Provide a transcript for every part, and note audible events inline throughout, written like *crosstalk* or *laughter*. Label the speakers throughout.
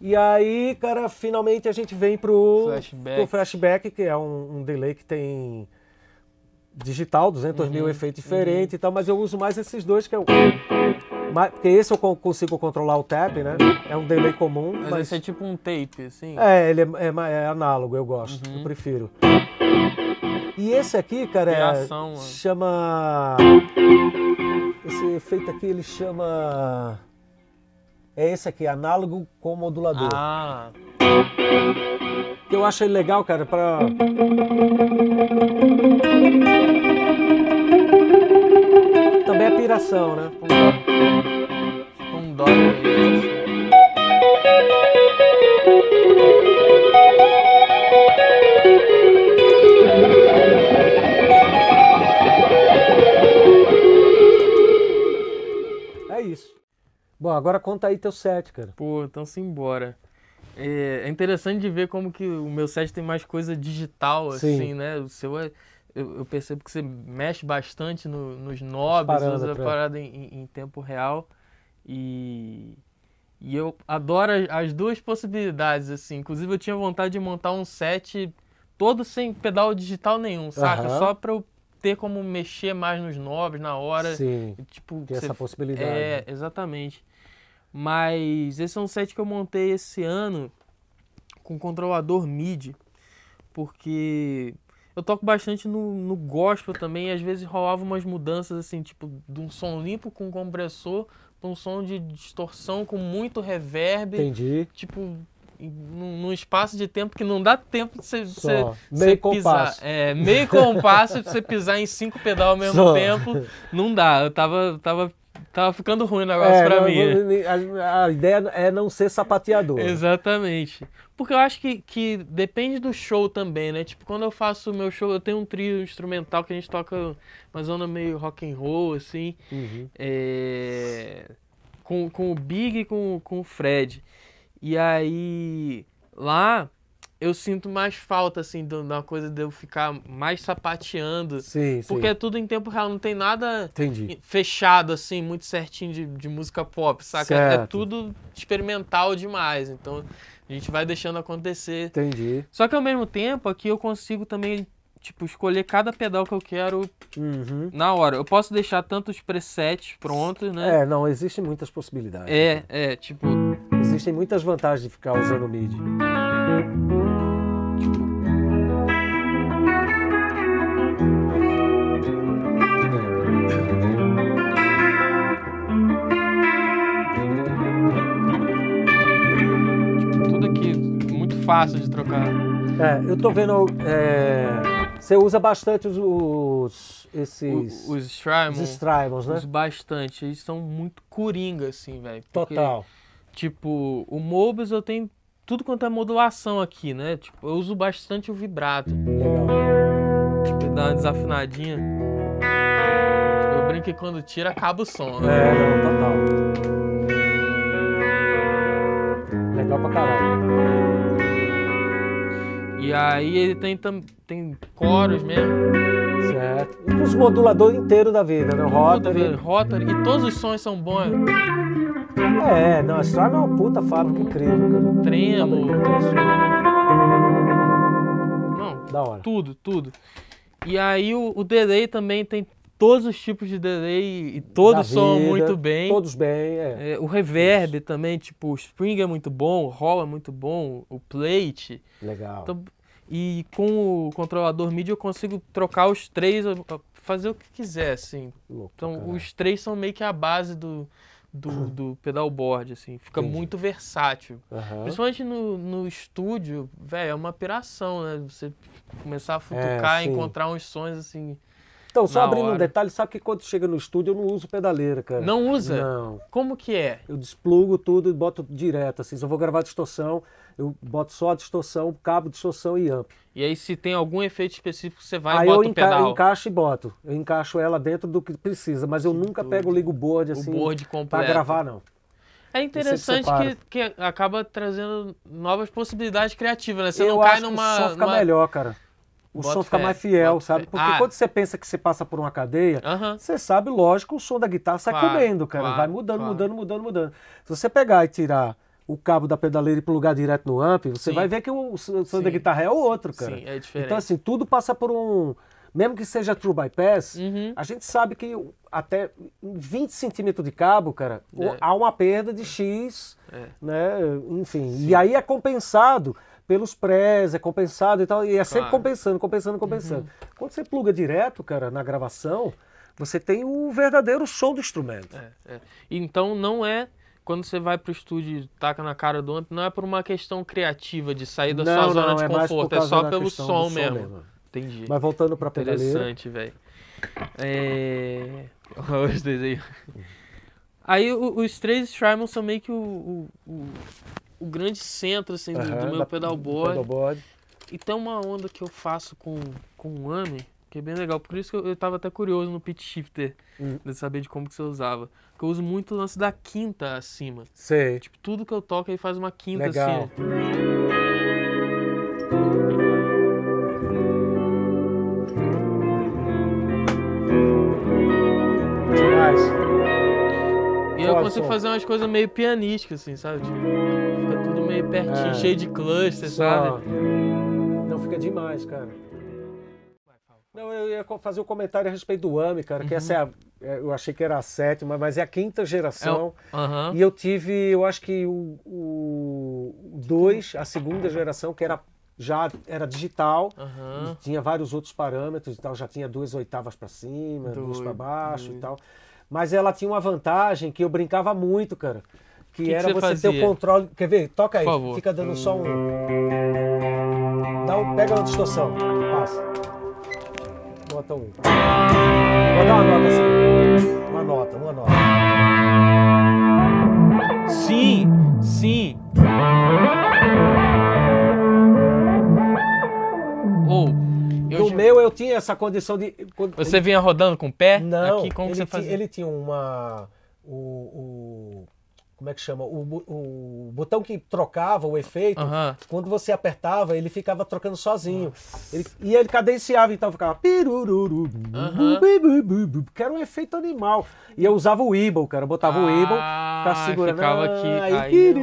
Speaker 1: E aí, cara, finalmente a gente vem pro flashback, pro flashback que é um, um delay que tem digital, 200 uhum, mil efeitos diferentes uhum. e tal, mas eu uso mais esses dois que é o... Porque esse eu consigo controlar o tap, né? É um delay comum. Mas, mas... esse é
Speaker 2: tipo um tape, assim?
Speaker 1: É, ele é, é, é análogo, eu gosto, uhum. eu prefiro. E esse aqui, cara, é, ação, chama... Esse efeito aqui, ele chama é esse aqui, análogo com modulador. Ah. Eu acho ele legal, cara, para Também a é piração, né? Um dó. Um dó. Bom, agora conta aí teu set, cara. Pô, então simbora.
Speaker 2: É, é interessante de ver como que o meu set tem mais coisa digital, Sim. assim, né? O seu é, eu, percebo que você mexe bastante no, nos nobres, usa a parada em, em, tempo real. E, e eu adoro as, duas possibilidades, assim. Inclusive eu tinha vontade de montar um set todo sem pedal digital nenhum, saca? Uhum. Só pra eu ter como mexer mais nos nobres na hora. Sim, tipo, tem essa possibilidade. É, exatamente. Mas esse é um set que eu montei esse ano com controlador MIDI, porque eu toco bastante no, no gospel também, e às vezes rolava umas mudanças assim, tipo, de um som limpo com compressor para um som de distorção com muito reverb. Entendi. Tipo, num, espaço de tempo que não dá tempo de você, pisar. É, meio *laughs* compasso de você pisar em cinco pedal ao mesmo Só. tempo. Não dá. Eu tava, tava Tava ficando ruim o negócio é, pra não, mim.
Speaker 1: A, a, ideia é não ser sapateador.
Speaker 2: Exatamente. Porque eu acho que, que depende do show também, né? Tipo, quando eu faço o meu show, eu tenho um trio instrumental que a gente toca uma zona meio rock and roll, assim. Uhum. É, com, com o Big e com, com o Fred. E aí, lá, eu sinto mais falta, assim, de uma coisa de eu ficar mais sapateando. Sim, porque sim. é tudo em tempo real, não tem nada Entendi. fechado, assim, muito certinho de, de música pop, saca? É certo. É tudo experimental demais. Então, a gente vai deixando acontecer. Entendi. Só que ao mesmo tempo, aqui eu consigo também tipo, escolher cada pedal que eu quero uhum. na hora. Eu posso deixar tantos presets
Speaker 1: prontos, né? É, não, existem muitas possibilidades.
Speaker 2: É, é, tipo.
Speaker 1: Existem muitas vantagens de ficar usando o MIDI. Tudo aqui muito fácil de trocar. É, eu tô vendo. É... Você usa bastante os, os esses os, os, Strymon, os Strymons, né? Os
Speaker 2: bastante, eles são muito coringa assim, velho. Total.
Speaker 1: Tipo, o Mobius eu
Speaker 2: tenho tudo quanto é modulação aqui, né? Tipo, eu uso bastante o vibrato. Legal. Tipo, dá uma desafinadinha. Eu brinco que quando tira acaba o som, né?
Speaker 1: É, não, total. Legal pra caralho.
Speaker 2: E aí ele tem, tem
Speaker 1: coros mesmo. Certo. Os moduladores inteiros da vida, né? Rotary. Rotary. E
Speaker 2: todos os sons são bons.
Speaker 1: É, não, a Strava é uma puta fábrica incrível. Né, cara. Tremo, Não, da hora. tudo, tudo.
Speaker 2: E aí o, o delay também tem todos os tipos de delay e todos são muito bem. Todos bem, é. é o reverb Isso. também, tipo, o spring é muito bom, o hall é muito bom, o plate.
Speaker 1: Legal. Então,
Speaker 2: e com o controlador MIDI eu consigo trocar os três, fazer o que quiser, assim. Louco, então caralho. os três são meio que a base do, do, do pedalboard, assim. Fica Entendi. muito versátil. Uhum. Principalmente no, no estúdio, velho, é uma piração, né? Você começar a futucar, é, encontrar uns sons, assim,
Speaker 1: então, só abrindo hora. um detalhe, sabe que quando chega no estúdio eu não uso pedaleira, cara. Não usa? Não. Como que é? Eu desplugo tudo e boto direto, assim. Se eu vou gravar distorção, eu boto só a distorção, cabo, distorção e amp.
Speaker 2: E aí, se tem algum efeito específico, você vai aí e bota o pedal. Aí eu
Speaker 1: encaixo e boto. Eu encaixo ela dentro do que precisa, mas eu que nunca doido. pego, ligo o board, assim, o board completo. pra gravar, não.
Speaker 2: É interessante que, que acaba trazendo novas possibilidades criativas, né? Você eu não cai numa. Só fica numa... melhor,
Speaker 1: cara o Bota som fica fé, mais fiel, sabe? Porque ah. quando você pensa que você passa por uma cadeia, uh -huh. você sabe, lógico, o som da guitarra sai claro, comendo, cara. Claro, vai mudando, claro. mudando, mudando, mudando. Se você pegar e tirar o cabo da pedaleira e plugar direto no amp, você Sim. vai ver que o som Sim. da guitarra é outro, cara. Sim, é diferente. Então, assim, tudo passa por um. Mesmo que seja true bypass, uhum. a gente sabe que até 20 centímetros de cabo, cara, é. há uma perda de X, é. né? Enfim. E aí é compensado pelos prés, é compensado e tal, e é claro. sempre compensando, compensando, compensando. Uhum. Quando você pluga direto, cara, na gravação, você tem o verdadeiro som do instrumento. É,
Speaker 2: é. Então não é quando você vai pro estúdio e taca na cara do amp, não é por uma questão criativa de sair da não, sua zona não, de é conforto, é só pelo som mesmo. som mesmo. Entendi. Mas voltando pra pedaleira. Interessante, velho. É... *laughs* Os Aí os três Strymon são meio que o, o o grande centro assim, do, uhum, do meu da, pedalboard. Do pedalboard. E tem uma onda que eu faço com, com um hammer, que é bem legal. Por isso que eu, eu tava até curioso no pitch shifter, hum. de saber de como que você usava. Porque eu uso muito o lance da quinta acima.
Speaker 1: Sei. Tipo,
Speaker 2: tudo que eu toco aí faz uma quinta assim, legal. assim. E eu consigo fazer umas coisas meio pianísticas, assim, sabe? Tipo, fica tudo meio pertinho, é. cheio de cluster, Só. sabe?
Speaker 1: Não, fica demais, cara. Não, eu ia fazer um comentário a respeito do AMI, cara, uhum. que essa é a. Uhum. É, eu achei que era a sétima, mas é a quinta geração. É o... uhum. E eu tive, eu acho que o, o dois, a segunda geração, que era já era digital, uhum. tinha vários outros parâmetros e tal, já tinha duas oitavas para cima, Doido. duas para baixo Doido. e tal. Mas ela tinha uma vantagem que eu brincava muito, cara. Que, que era que você, você ter o controle. Quer ver? Toca aí. Fica dando só um. Dá um... Pega uma distorção. Passa. Bota um. Vou dar uma nota assim. Uma nota, uma nota. Sim, sim. meu, eu tinha essa condição de. Você vinha rodando com o pé? Não. Aqui, como ele, você fazia? ele tinha uma. O, o, como é que chama? O, o botão que trocava o efeito, quando você apertava, ele ficava trocando sozinho. Ele, e ele cadenciava, então ficava. Uhum. Que era um efeito animal. E eu usava o Ibble, cara. Eu botava ah, o Ibble, ficava segurando. Ficava aqui. Ah, aí, aí era,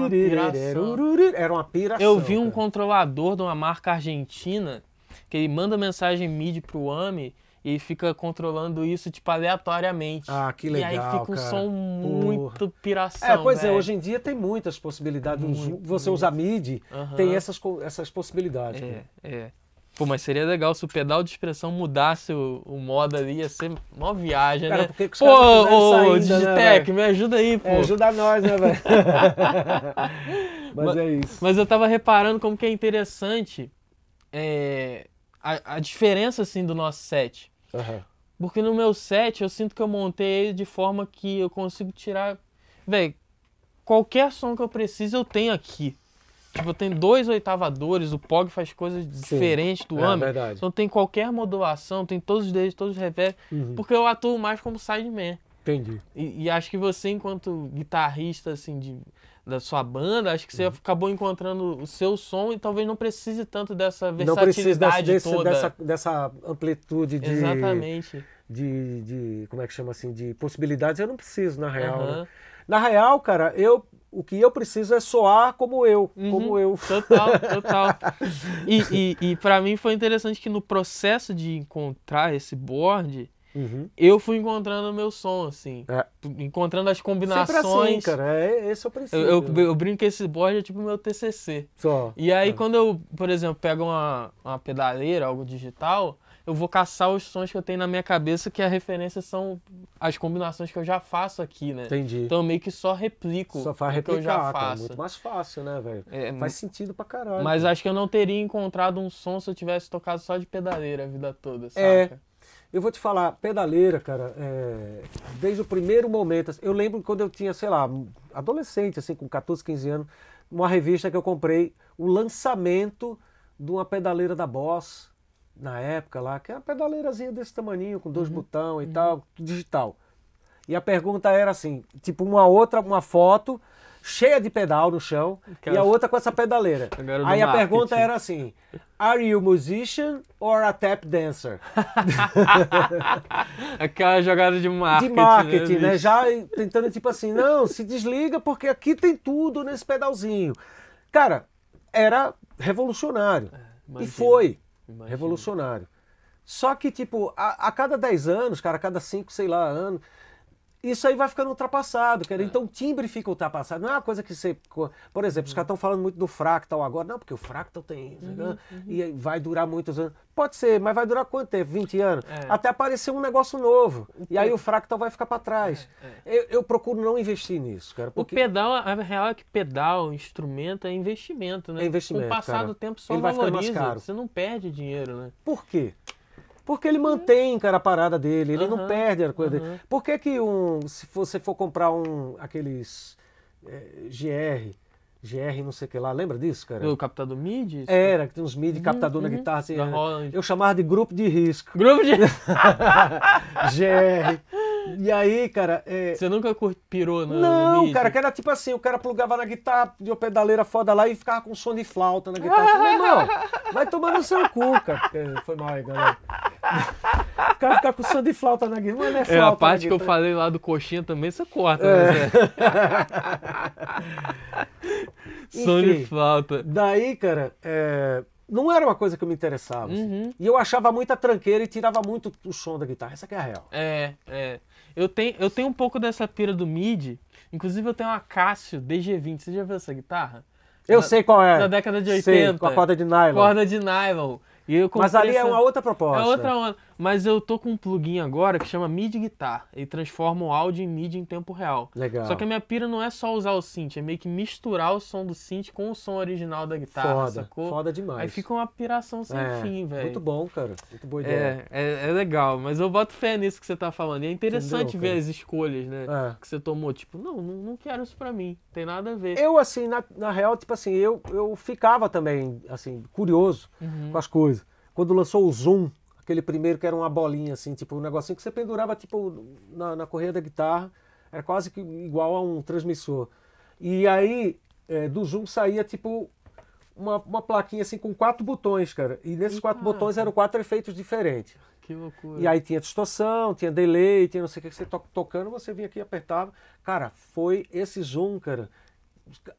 Speaker 1: uma
Speaker 2: era uma piração. Eu vi um cara. controlador de uma marca argentina que ele manda mensagem MIDI pro AMI e fica controlando isso, tipo, aleatoriamente. Ah, que legal. E aí fica um cara. som muito Porra. piração. É, pois é, hoje
Speaker 1: em dia tem muitas possibilidades. Muito, Você muito. usa MIDI, tem essas, essas possibilidades. É, né?
Speaker 2: é. Pô, mas seria legal se o pedal de expressão mudasse o, o modo ali, ia ser uma viagem, cara, né? Por que que os pô, ô, né, Digitec, né, me ajuda aí, pô. É, ajuda nós, né, velho? *laughs* mas, mas é isso. Mas eu tava reparando como que é interessante é, a, a diferença assim do nosso set. Uhum. Porque no meu set eu sinto que eu montei ele de forma que eu consigo tirar. Véi, qualquer som que eu preciso eu tenho aqui. Tipo, tem dois oitavadores, o Pog faz coisas Sim, diferentes do é Verdade. Então tem qualquer modulação, tem todos os dedos, todos os revés. Uhum. Porque eu atuo mais como sideman. Entendi. E, e, acho que você, enquanto guitarrista, assim, de da sua banda, acho que você uhum. acabou encontrando o seu som e talvez não precise tanto dessa versatilidade não precisa desse, toda. Dessa,
Speaker 1: dessa amplitude de... Exatamente. De, de, como é que chama assim, de possibilidades, eu não preciso, na real. Uhum. Né? Na real, cara, eu o que eu preciso é soar como eu, uhum. como eu. Total, *laughs* total. e
Speaker 2: e, e para mim foi interessante que no processo de encontrar esse board, Uhum. Eu fui encontrando o meu som, assim. É. Encontrando as assim, combinações. assim, cara.
Speaker 1: É, é, esse é o princípio. Eu, eu, eu brinco
Speaker 2: que esse board é tipo meu TCC. Só. E aí, é. quando eu, por exemplo, pego uma, uma pedaleira, algo digital, eu vou caçar os sons que eu tenho na minha cabeça, que a referência são as combinações que eu já faço aqui, né? Entendi. Então eu meio que só replico só faz replicar, o que eu já é faço. Cara, muito mais
Speaker 1: fácil, né, velho? É, faz sentido pra caralho. Mas cara.
Speaker 2: acho que eu não teria encontrado um som se eu tivesse tocado só de pedaleira a vida toda, é. saca?
Speaker 1: É. Eu vou te falar, pedaleira, cara, é, desde o primeiro momento, assim, eu lembro quando eu tinha, sei lá, adolescente, assim, com 14, 15 anos, uma revista que eu comprei, o lançamento de uma pedaleira da Boss, na época lá, que era é uma pedaleirazinha desse tamaninho, com dois uhum. botões e uhum. tal, digital. E a pergunta era assim, tipo uma outra, uma foto cheia de pedal no chão, e a é outra com essa pedaleira.
Speaker 2: Aí a marketing. pergunta
Speaker 1: era assim: Are you a musician or a tap dancer? *laughs*
Speaker 2: Aquela é jogada de marketing. De né, marketing, né? né? Já
Speaker 1: tentando tipo assim, não, se desliga porque aqui tem tudo nesse pedalzinho. Cara, era revolucionário. Imagina, é, e foi imagina. revolucionário. Só que, tipo, a, a cada 10 anos, cara, a cada 5, sei lá, anos isso aí vai ficando ultrapassado, cara. É. Então o timbre fica ultrapassado. Não é uma coisa que você. Por exemplo, uhum. os caras estão falando muito do fractal agora. Não, porque o fractal tem. Uhum, uhum. E vai durar muitos anos. Pode ser, mas vai durar quanto tempo? 20 anos? É. Até aparecer um negócio novo. e aí o fractal vai ficar para trás. É, é, eu, eu, procuro não investir nisso, cara. Porque... O
Speaker 2: pedal, a real é que pedal, instrumento, é investimento,
Speaker 1: né? É investimento. Com o passar do tempo só Ele valoriza. Vai mais caro. Você
Speaker 2: não perde dinheiro, né?
Speaker 1: Por quê? Porque ele mantém, cara, a parada dele, ele uhum, não perde a coisa uhum. dele. Por que que um, se você for comprar um, aqueles é, eh, GR, GR não sei o que lá, lembra disso, cara? O captador MIDI? Era, que tem uns MIDI, uhum, captador uhum. na guitarra, assim, é, né? eu chamava de grupo de risco. Grupo de GR. *laughs* E aí, cara... É... Você nunca pirou no Não, cara, que era tipo assim, o cara plugava na guitarra de uma pedaleira foda lá e ficava com som de flauta na guitarra. Falei, não, vai tomando no seu cu, cara. Foi mal aí, galera. O cara fica com som de flauta na guitarra, mas não é flauta. É, a né, parte que eu falei
Speaker 2: lá do coxinha também, você corta, é. Né, *laughs* som Enfim, de
Speaker 1: flauta. Daí, cara, é, não era uma coisa que me interessava. Assim. Uhum. Assim. E eu achava muita tranqueira e tirava muito o som da guitarra. Essa aqui é a real.
Speaker 2: É, é. Eu tenho, eu tenho um pouco dessa pira do MIDI. Inclusive, eu tenho uma Cássio DG20. Você já viu essa guitarra? Eu na, sei qual é. Da década de 80. Sei, com a corda de nylon. Corda de nylon. Mas ali é uma outra proposta. É outra onda. Mas eu tô com um plugin agora que chama MIDI Guitar. Ele transforma o áudio em MIDI em tempo real. Legal. Só que a minha pira não é só usar o synth, é meio que misturar o som do synth com o som original da guitarra, foda, sacou? Foda demais. Aí fica uma piração sem é, fim, velho. Muito bom,
Speaker 1: cara. Muito boa ideia.
Speaker 2: É, é, é, legal, mas eu boto fé nisso que você tá falando. E é interessante Entendeu, ver as escolhas, né? É. Que
Speaker 1: você tomou. Tipo, não, não, não quero isso pra mim. Tem nada a ver. Eu, assim, na, na real, tipo assim, eu, eu ficava também, assim, curioso uhum. com as coisas. Quando lançou o Zoom, Aquele primeiro que era uma bolinha, assim, tipo um negocinho que você pendurava, tipo, na, na correia da guitarra. Era quase que igual a um transmissor. E aí, é, do Zoom saía, tipo, uma, uma plaquinha, assim, com quatro botões, cara. E nesses Eita. quatro botões eram quatro efeitos diferentes.
Speaker 2: Que loucura. E aí
Speaker 1: tinha distorção, tinha delay, tinha não sei o que, que você to tocando, você vinha aqui e apertava. Cara, foi esse Zoom, cara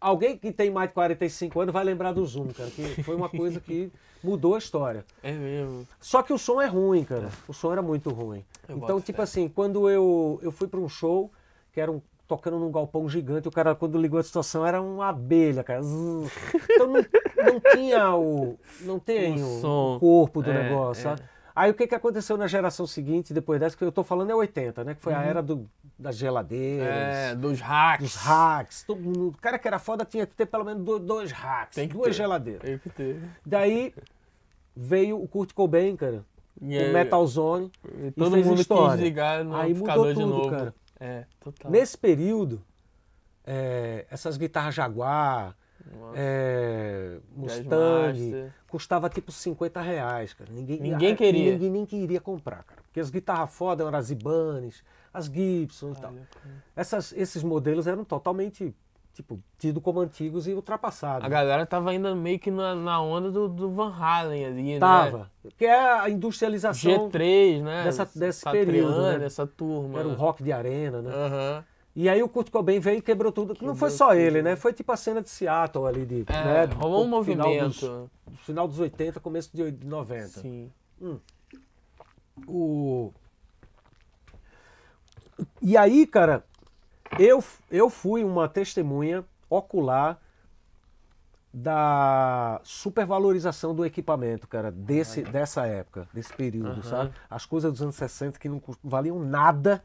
Speaker 1: Alguém que tem mais de 45 anos vai lembrar do Zoom, cara, que foi uma coisa que *laughs* mudou a história. É mesmo. Só que o som é ruim, cara. É. O som era muito ruim. Eu então, tipo fé. assim, quando eu, eu fui para um show, que era um tocando num galpão gigante, o cara, quando ligou a situação, era uma abelha, cara. Então não, não tinha o. Não tem o, o, som, o corpo do é, negócio, é. sabe? Aí o que, que aconteceu na geração seguinte, depois dessa, que eu estou falando é 80, né? Que foi uhum. a era do, das geladeiras. É, dos hacks. Dos hacks. Todo mundo, o cara que era foda tinha que ter pelo menos dois, dois hacks. Tem que duas ter. geladeiras. Tem que ter. Daí veio o Kurt Cobain, cara. E o Metal Zone. E todo e mundo história. quis ligar no Aí mudou tudo, de novo. cara. É, total. Nesse período, é, essas guitarras Jaguar, é, Mustang, custava tipo 50 reais, cara. Ninguém, ninguém a, queria. Ninguém nem queria comprar, cara. Porque as guitarras foda eram as Ibanez, as Gibson e tal. Essas, esses modelos eram totalmente tipo, tido como antigos e ultrapassados. A né?
Speaker 2: galera tava ainda meio que na, na onda do, do, Van Halen ali, tava, né? Tava.
Speaker 1: Que é a industrialização. G3, né? Dessa, desse período. Né? Dessa turma. Era o né? rock de arena, né? Aham. Uhum. E aí o Kurt Cobain veio e quebrou tudo. Quebrou não foi só tudo. ele, né? né? Foi tipo a cena de Seattle ali. De, é, né? Rolou um movimento. Final dos, final dos 80, começo de 90. Sim. Hum. O... E aí, cara, eu, eu fui uma testemunha ocular da supervalorização do equipamento, cara, desse, dessa época, desse período, uhum. sabe? As coisas dos anos 60 que não valiam nada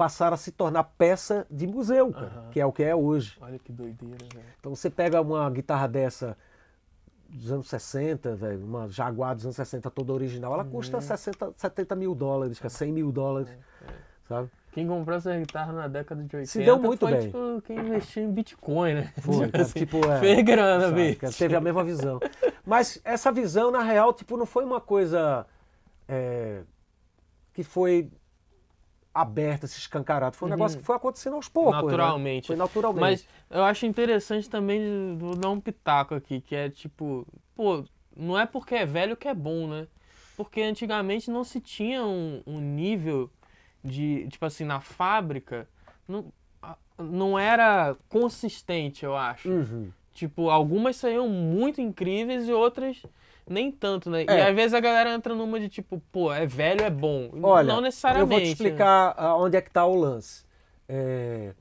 Speaker 1: passaram a se tornar peça de museu, cara, que é o que é hoje. Olha que doideira, velho. Então você pega uma guitarra dessa dos anos 60, velho, uma Jaguar dos anos 60 toda original, ela uhum. custa 60, é. 70 mil dólares, é 100 mil dólares, uhum. sabe? Quem comprou essa guitarra na década de 80 se deu muito foi, bem. Tipo, quem investiu em Bitcoin, né?
Speaker 2: Foi, tipo, assim, tipo é, fez grana, sabe, bicho. Teve
Speaker 1: a mesma visão. Mas essa visão, na real, tipo, não foi uma coisa é, que foi aberta, se escancarado. Foi um uhum. negócio que foi acontecendo aos poucos. Né? Naturalmente. Né? Foi naturalmente. Mas
Speaker 2: eu acho interessante também vou dar um pitaco aqui, que é tipo, pô, não é porque é velho que é bom, né? Porque antigamente não se tinha um, um nível de, tipo assim, na fábrica, não, não era consistente, eu acho. Uhum. Tipo, algumas saíam muito incríveis e outras nem tanto, né? É. E às vezes a galera entra numa de tipo, pô, é
Speaker 1: velho, é bom. Olha, não necessariamente. Eu vou te explicar né? onde é que tá o lance. É...